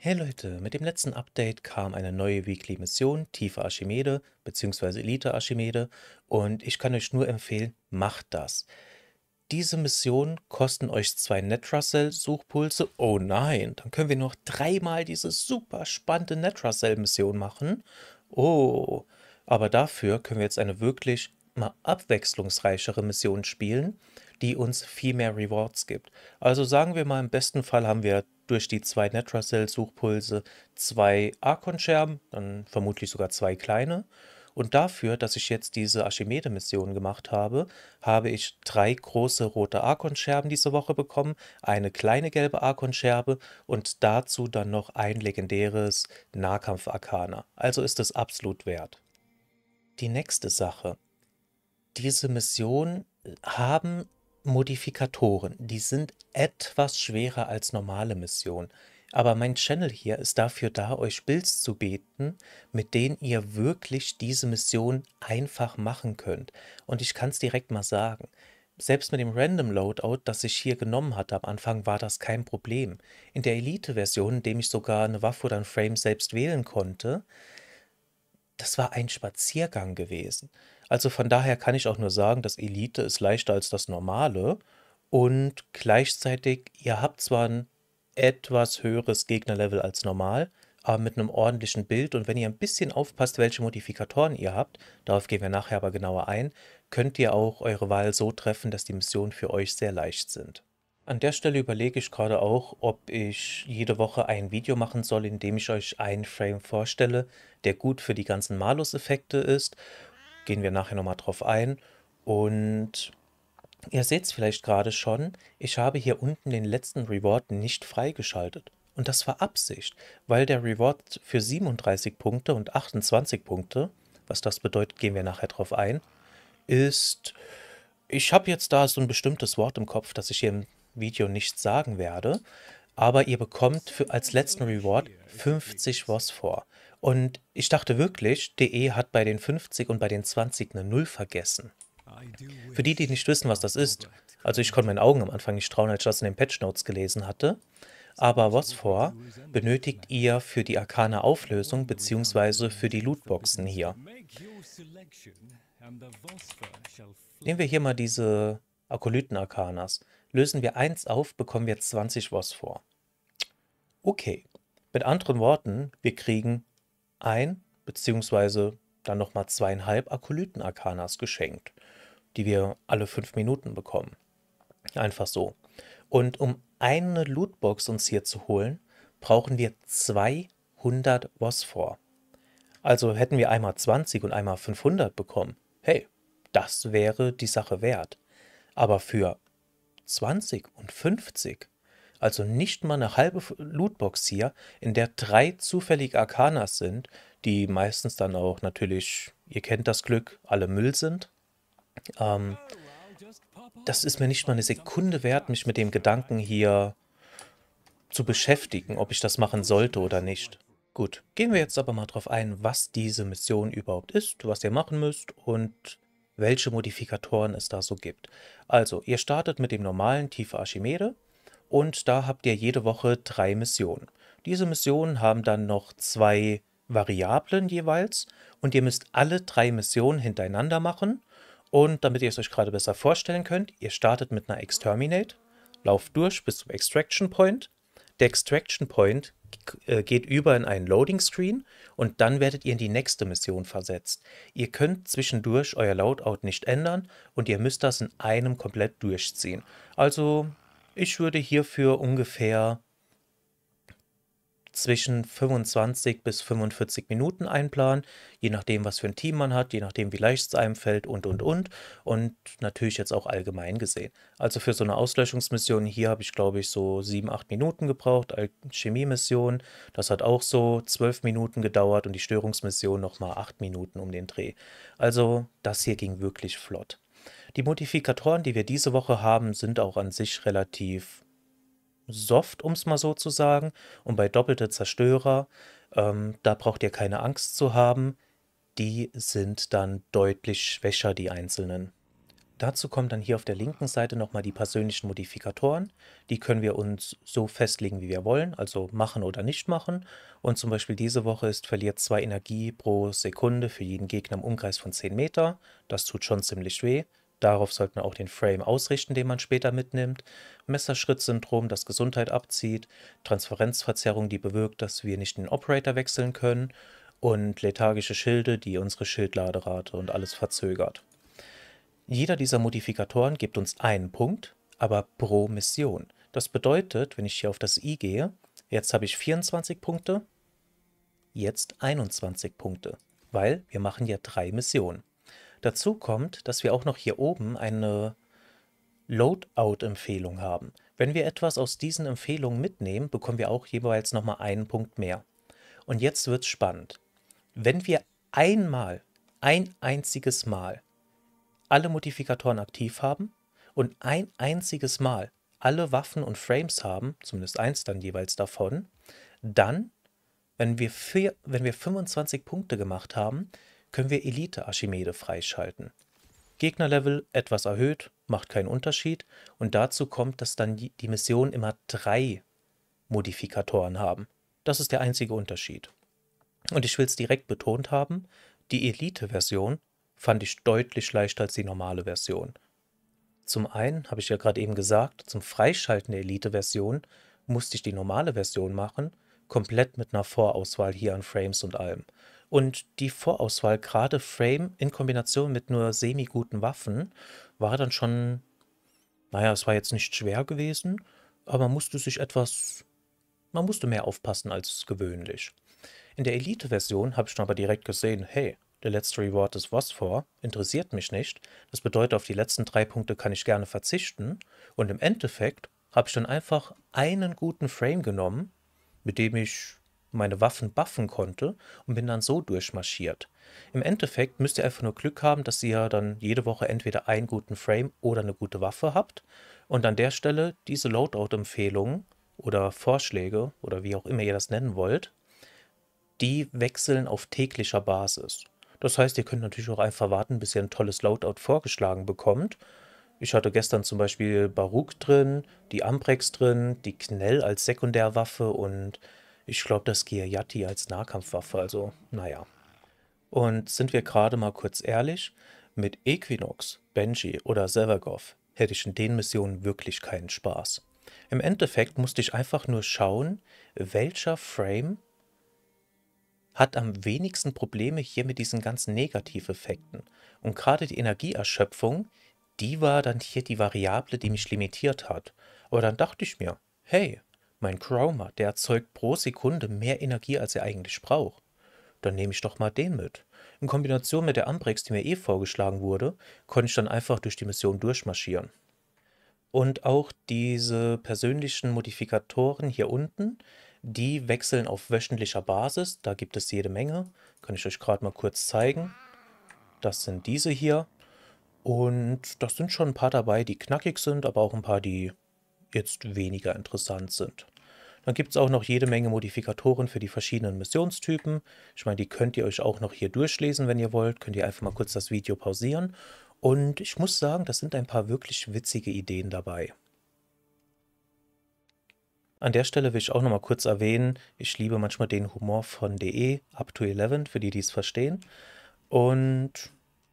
Hey Leute, mit dem letzten Update kam eine neue Weekly Mission, Tiefe Archimede bzw. Elite Archimede und ich kann euch nur empfehlen, macht das. Diese Mission kosten euch zwei Netrusell Suchpulse. Oh nein, dann können wir noch dreimal diese super spannende Netrusell Mission machen. Oh, aber dafür können wir jetzt eine wirklich mal abwechslungsreichere Missionen spielen, die uns viel mehr Rewards gibt. Also sagen wir mal, im besten Fall haben wir durch die zwei Netracell-Suchpulse zwei Archon-Scherben, dann vermutlich sogar zwei kleine. Und dafür, dass ich jetzt diese Archimede-Mission gemacht habe, habe ich drei große rote Arkon-Scherben diese Woche bekommen, eine kleine gelbe Arkon-Scherbe und dazu dann noch ein legendäres Nahkampf-Arkana. Also ist es absolut wert. Die nächste Sache diese Mission äh, haben Modifikatoren. Die sind etwas schwerer als normale Missionen. Aber mein Channel hier ist dafür da, euch Builds zu beten, mit denen ihr wirklich diese Mission einfach machen könnt. Und ich kann es direkt mal sagen. Selbst mit dem Random Loadout, das ich hier genommen hatte am Anfang, war das kein Problem. In der Elite-Version, in dem ich sogar eine Waffe oder ein Frame selbst wählen konnte, das war ein Spaziergang gewesen. Also von daher kann ich auch nur sagen, das Elite ist leichter als das Normale und gleichzeitig, ihr habt zwar ein etwas höheres Gegnerlevel als normal, aber mit einem ordentlichen Bild und wenn ihr ein bisschen aufpasst, welche Modifikatoren ihr habt, darauf gehen wir nachher aber genauer ein, könnt ihr auch eure Wahl so treffen, dass die Missionen für euch sehr leicht sind. An der Stelle überlege ich gerade auch, ob ich jede Woche ein Video machen soll, in dem ich euch einen Frame vorstelle, der gut für die ganzen Malus-Effekte ist gehen wir nachher nochmal drauf ein. Und ihr seht es vielleicht gerade schon, ich habe hier unten den letzten Reward nicht freigeschaltet. Und das war Absicht, weil der Reward für 37 Punkte und 28 Punkte, was das bedeutet, gehen wir nachher drauf ein, ist, ich habe jetzt da so ein bestimmtes Wort im Kopf, das ich hier im Video nicht sagen werde, aber ihr bekommt für, als letzten Reward 50 Was vor. Und ich dachte wirklich, DE hat bei den 50 und bei den 20 eine Null vergessen. Für die, die nicht wissen, was das ist, also ich konnte meinen Augen am Anfang nicht trauen, als ich das in den Patch Notes gelesen hatte, aber Vosphor benötigt ihr für die arkane Auflösung bzw. für die Lootboxen hier. Nehmen wir hier mal diese Akolyten Arkanas. Lösen wir 1 auf, bekommen wir 20 Vosphor. Okay, mit anderen Worten, wir kriegen ein beziehungsweise dann nochmal zweieinhalb Akolyten-Arkanas geschenkt, die wir alle fünf Minuten bekommen. Einfach so. Und um eine Lootbox uns hier zu holen, brauchen wir 200 Phosphor. Also hätten wir einmal 20 und einmal 500 bekommen. Hey, das wäre die Sache wert. Aber für 20 und 50 also nicht mal eine halbe Lootbox hier, in der drei zufällig Arcanas sind, die meistens dann auch natürlich, ihr kennt das Glück, alle Müll sind. Ähm, das ist mir nicht mal eine Sekunde wert, mich mit dem Gedanken hier zu beschäftigen, ob ich das machen sollte oder nicht. Gut, gehen wir jetzt aber mal drauf ein, was diese Mission überhaupt ist, was ihr machen müsst und welche Modifikatoren es da so gibt. Also, ihr startet mit dem normalen Tiefe Archimede, und da habt ihr jede Woche drei Missionen. Diese Missionen haben dann noch zwei Variablen jeweils und ihr müsst alle drei Missionen hintereinander machen. Und damit ihr es euch gerade besser vorstellen könnt, ihr startet mit einer Exterminate, lauft durch bis zum Extraction Point. Der Extraction Point äh, geht über in einen Loading Screen und dann werdet ihr in die nächste Mission versetzt. Ihr könnt zwischendurch euer Loadout nicht ändern und ihr müsst das in einem komplett durchziehen. Also ich würde hierfür ungefähr zwischen 25 bis 45 Minuten einplanen, je nachdem, was für ein Team man hat, je nachdem, wie leicht es einem fällt und, und, und. Und natürlich jetzt auch allgemein gesehen. Also für so eine Auslöschungsmission hier habe ich, glaube ich, so 7, 8 Minuten gebraucht. Chemie-Mission, das hat auch so 12 Minuten gedauert und die Störungsmission nochmal 8 Minuten um den Dreh. Also das hier ging wirklich flott. Die Modifikatoren, die wir diese Woche haben, sind auch an sich relativ soft, um es mal so zu sagen. Und bei doppelte Zerstörer, ähm, da braucht ihr keine Angst zu haben. Die sind dann deutlich schwächer, die einzelnen. Dazu kommen dann hier auf der linken Seite nochmal die persönlichen Modifikatoren. Die können wir uns so festlegen, wie wir wollen, also machen oder nicht machen. Und zum Beispiel diese Woche ist verliert 2 Energie pro Sekunde für jeden Gegner im Umkreis von 10 Meter. Das tut schon ziemlich weh. Darauf sollte man auch den Frame ausrichten, den man später mitnimmt. Messerschrittsyndrom, das Gesundheit abzieht. Transferenzverzerrung, die bewirkt, dass wir nicht den Operator wechseln können. Und lethargische Schilde, die unsere Schildladerate und alles verzögert. Jeder dieser Modifikatoren gibt uns einen Punkt, aber pro Mission. Das bedeutet, wenn ich hier auf das i gehe, jetzt habe ich 24 Punkte, jetzt 21 Punkte, weil wir machen ja drei Missionen. Dazu kommt, dass wir auch noch hier oben eine Loadout-Empfehlung haben. Wenn wir etwas aus diesen Empfehlungen mitnehmen, bekommen wir auch jeweils nochmal einen Punkt mehr. Und jetzt wird es spannend. Wenn wir einmal, ein einziges Mal, alle Modifikatoren aktiv haben und ein einziges Mal alle Waffen und Frames haben, zumindest eins dann jeweils davon, dann, wenn wir, vier, wenn wir 25 Punkte gemacht haben, können wir Elite-Archimede freischalten. Gegnerlevel etwas erhöht, macht keinen Unterschied und dazu kommt, dass dann die Missionen immer drei Modifikatoren haben. Das ist der einzige Unterschied. Und ich will es direkt betont haben, die Elite-Version fand ich deutlich leichter als die normale Version. Zum einen, habe ich ja gerade eben gesagt, zum Freischalten der Elite-Version musste ich die normale Version machen, komplett mit einer Vorauswahl hier an Frames und allem. Und die Vorauswahl, gerade Frame in Kombination mit nur semi-guten Waffen, war dann schon, naja, es war jetzt nicht schwer gewesen, aber man musste sich etwas, man musste mehr aufpassen als gewöhnlich. In der Elite-Version habe ich dann aber direkt gesehen, hey, der letzte Reward ist was vor, interessiert mich nicht, das bedeutet, auf die letzten drei Punkte kann ich gerne verzichten und im Endeffekt habe ich dann einfach einen guten Frame genommen, mit dem ich meine Waffen buffen konnte und bin dann so durchmarschiert. Im Endeffekt müsst ihr einfach nur Glück haben, dass ihr dann jede Woche entweder einen guten Frame oder eine gute Waffe habt. Und an der Stelle diese Loadout-Empfehlungen oder Vorschläge oder wie auch immer ihr das nennen wollt, die wechseln auf täglicher Basis. Das heißt, ihr könnt natürlich auch einfach warten, bis ihr ein tolles Loadout vorgeschlagen bekommt. Ich hatte gestern zum Beispiel Baruch drin, die Amprex drin, die Knell als Sekundärwaffe und ich glaube, das Giyati als Nahkampfwaffe, also naja. Und sind wir gerade mal kurz ehrlich, mit Equinox, Benji oder Severgov hätte ich in den Missionen wirklich keinen Spaß. Im Endeffekt musste ich einfach nur schauen, welcher Frame hat am wenigsten Probleme hier mit diesen ganzen Negativeffekten. Und gerade die Energieerschöpfung, die war dann hier die Variable, die mich limitiert hat. Aber dann dachte ich mir, hey, mein Chroma, der erzeugt pro Sekunde mehr Energie, als er eigentlich braucht. Dann nehme ich doch mal den mit. In Kombination mit der Ambrex, die mir eh vorgeschlagen wurde, konnte ich dann einfach durch die Mission durchmarschieren. Und auch diese persönlichen Modifikatoren hier unten, die wechseln auf wöchentlicher Basis. Da gibt es jede Menge. Kann ich euch gerade mal kurz zeigen. Das sind diese hier. Und das sind schon ein paar dabei, die knackig sind, aber auch ein paar, die jetzt weniger interessant sind. Dann gibt es auch noch jede Menge Modifikatoren für die verschiedenen Missionstypen. Ich meine, die könnt ihr euch auch noch hier durchlesen, wenn ihr wollt. Könnt ihr einfach mal kurz das Video pausieren. Und ich muss sagen, das sind ein paar wirklich witzige Ideen dabei. An der Stelle will ich auch nochmal kurz erwähnen, ich liebe manchmal den Humor von DE, up to 11, für die, die es verstehen. Und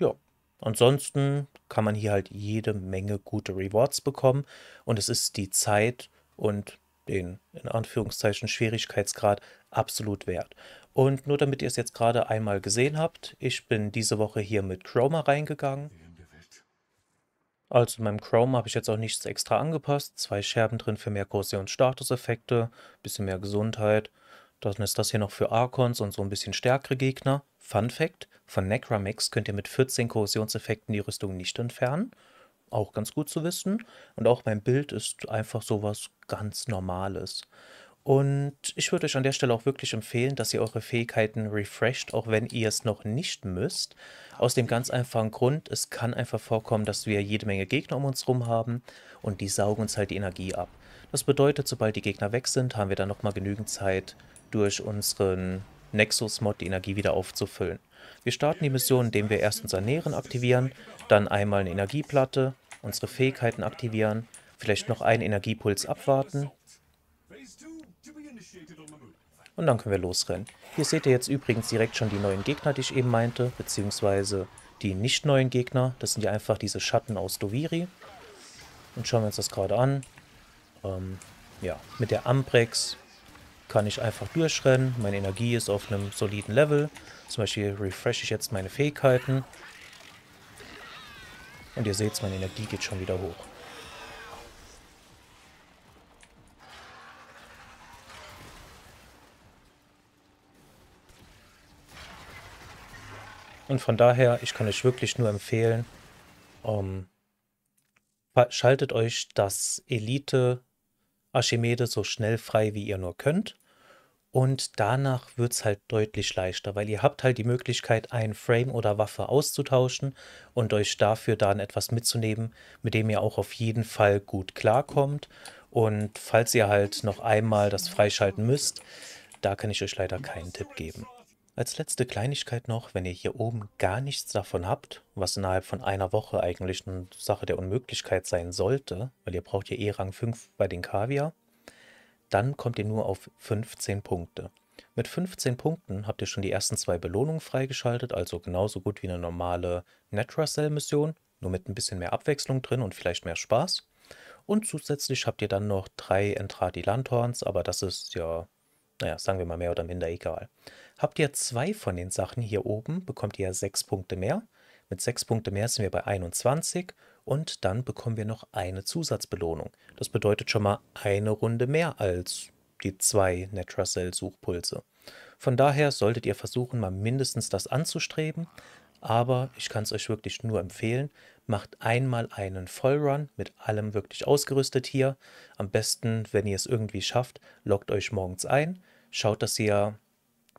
ja, Ansonsten kann man hier halt jede Menge gute Rewards bekommen und es ist die Zeit und den in Anführungszeichen Schwierigkeitsgrad absolut wert. Und nur damit ihr es jetzt gerade einmal gesehen habt, ich bin diese Woche hier mit Chroma reingegangen. Also in meinem Chrome habe ich jetzt auch nichts extra angepasst. Zwei Scherben drin für mehr und statuseffekte bisschen mehr Gesundheit. Dann ist das hier noch für Archons und so ein bisschen stärkere Gegner. Fun Fact, von Necromix könnt ihr mit 14 Korrosionseffekten die Rüstung nicht entfernen. Auch ganz gut zu wissen. Und auch beim Bild ist einfach sowas ganz Normales. Und ich würde euch an der Stelle auch wirklich empfehlen, dass ihr eure Fähigkeiten refresht, auch wenn ihr es noch nicht müsst. Aus dem ganz einfachen Grund, es kann einfach vorkommen, dass wir jede Menge Gegner um uns rum haben und die saugen uns halt die Energie ab. Das bedeutet, sobald die Gegner weg sind, haben wir dann nochmal genügend Zeit, durch unseren Nexus-Mod die Energie wieder aufzufüllen. Wir starten die Mission, indem wir erst unser Nähren aktivieren, dann einmal eine Energieplatte, unsere Fähigkeiten aktivieren, vielleicht noch einen Energiepuls abwarten. Und dann können wir losrennen. Hier seht ihr jetzt übrigens direkt schon die neuen Gegner, die ich eben meinte, beziehungsweise die nicht neuen Gegner. Das sind ja einfach diese Schatten aus Doviri. Und schauen wir uns das gerade an. Ähm, ja, mit der Ambrex kann ich einfach durchrennen. Meine Energie ist auf einem soliden Level. Zum Beispiel refresh ich jetzt meine Fähigkeiten. Und ihr seht, meine Energie geht schon wieder hoch. Und von daher, ich kann euch wirklich nur empfehlen, um, ähm, schaltet euch das Elite Archimedes so schnell frei, wie ihr nur könnt. Und danach wird es halt deutlich leichter, weil ihr habt halt die Möglichkeit, ein Frame oder Waffe auszutauschen und euch dafür dann etwas mitzunehmen, mit dem ihr auch auf jeden Fall gut klarkommt. Und falls ihr halt noch einmal das freischalten müsst, da kann ich euch leider keinen Tipp geben. Als letzte Kleinigkeit noch, wenn ihr hier oben gar nichts davon habt, was innerhalb von einer Woche eigentlich eine Sache der Unmöglichkeit sein sollte, weil ihr braucht ja eh Rang 5 bei den Kaviar, dann kommt ihr nur auf 15 Punkte. Mit 15 Punkten habt ihr schon die ersten zwei Belohnungen freigeschaltet, also genauso gut wie eine normale Netracell-Mission, nur mit ein bisschen mehr Abwechslung drin und vielleicht mehr Spaß. Und zusätzlich habt ihr dann noch drei Entradi-Landhorns, aber das ist ja naja, sagen wir mal mehr oder minder egal. Habt ihr zwei von den Sachen hier oben, bekommt ihr sechs Punkte mehr. Mit sechs Punkte mehr sind wir bei 21 und dann bekommen wir noch eine Zusatzbelohnung. Das bedeutet schon mal eine Runde mehr als die zwei Netracell-Suchpulse. Von daher solltet ihr versuchen, mal mindestens das anzustreben, aber ich kann es euch wirklich nur empfehlen, macht einmal einen Vollrun mit allem wirklich ausgerüstet hier. Am besten, wenn ihr es irgendwie schafft, loggt euch morgens ein, schaut, dass ihr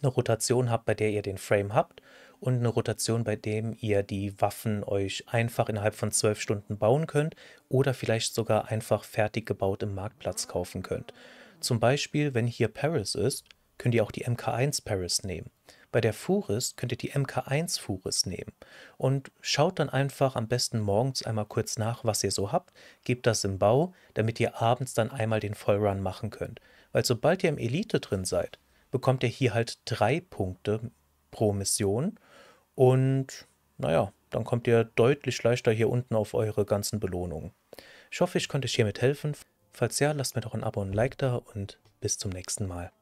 eine Rotation habt, bei der ihr den Frame habt und eine Rotation, bei dem ihr die Waffen euch einfach innerhalb von zwölf Stunden bauen könnt oder vielleicht sogar einfach fertig gebaut im Marktplatz kaufen könnt. Zum Beispiel, wenn hier Paris ist, könnt ihr auch die MK1 Paris nehmen. Bei der Furis könnt ihr die MK1 Furis nehmen und schaut dann einfach am besten morgens einmal kurz nach, was ihr so habt, gebt das im Bau, damit ihr abends dann einmal den Vollrun machen könnt. Weil sobald ihr im Elite drin seid, bekommt ihr hier halt drei Punkte pro Mission und naja, dann kommt ihr deutlich leichter hier unten auf eure ganzen Belohnungen. Ich hoffe, ich konnte euch hiermit helfen. Falls ja, lasst mir doch ein Abo und ein Like da und bis zum nächsten Mal.